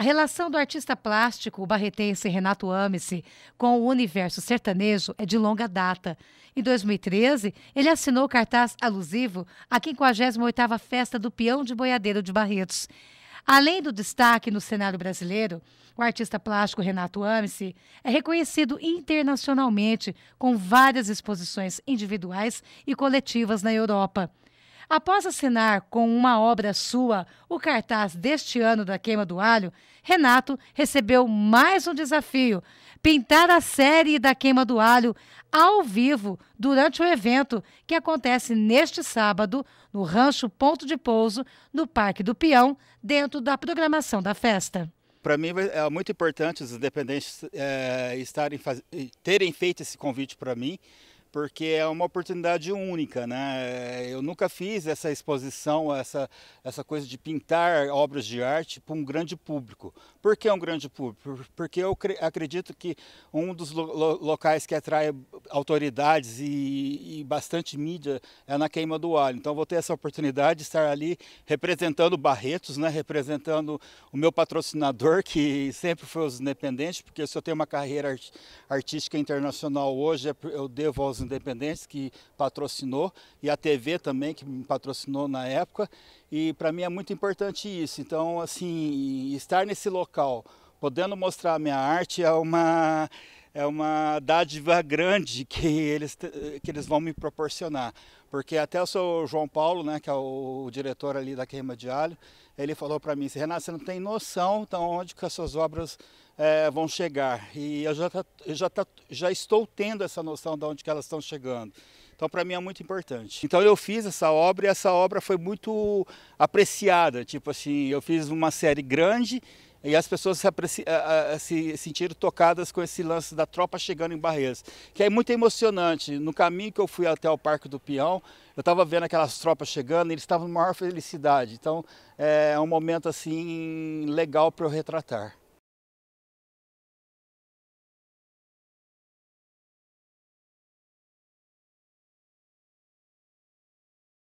A relação do artista plástico barretense Renato Amice com o universo sertanejo é de longa data. Em 2013, ele assinou o cartaz alusivo à 58ª Festa do Peão de Boiadeiro de Barretos. Além do destaque no cenário brasileiro, o artista plástico Renato Amice é reconhecido internacionalmente com várias exposições individuais e coletivas na Europa. Após assinar com uma obra sua o cartaz deste ano da Queima do Alho, Renato recebeu mais um desafio: pintar a série da Queima do Alho ao vivo durante o evento que acontece neste sábado no Rancho Ponto de Pouso, no Parque do Peão, dentro da programação da festa para mim é muito importante os independentes é, estarem terem feito esse convite para mim, porque é uma oportunidade única, né? É, eu nunca fiz essa exposição, essa, essa coisa de pintar obras de arte para um grande público. Por que um grande público? Porque eu acredito que um dos lo locais que atrai autoridades e, e, bastante mídia é na Queima do Alho. Então vou ter essa oportunidade de estar ali representando Barretos, né? Representando o meu patrocinador, que sempre foi os independentes, porque se eu tenho uma carreira art artística internacional hoje, é eu devo aos Independentes, que patrocinou, e a TV também, que me patrocinou na época. E para mim é muito importante isso. Então, assim, estar nesse local, podendo mostrar a minha arte, é uma é uma dádiva grande que eles, que eles vão me proporcionar. Porque até o seu João Paulo, né, que é o diretor ali da Queima de Alho, ele falou para mim, Renato, você não tem noção de onde que as suas obras é, vão chegar. E eu já, tá, já, tá, já estou tendo essa noção de onde que elas estão chegando. Então, para mim é muito importante. Então, eu fiz essa obra e essa obra foi muito apreciada. Tipo assim, eu fiz uma série grande e as pessoas se, se, sentiram tocadas com esse lance da tropa chegando em Barreiras, que é muito emocionante. No caminho que eu fui até o Parque do Peão, eu estava vendo aquelas tropas chegando e eles estavam em maior felicidade. Então é um momento assim legal para eu retratar.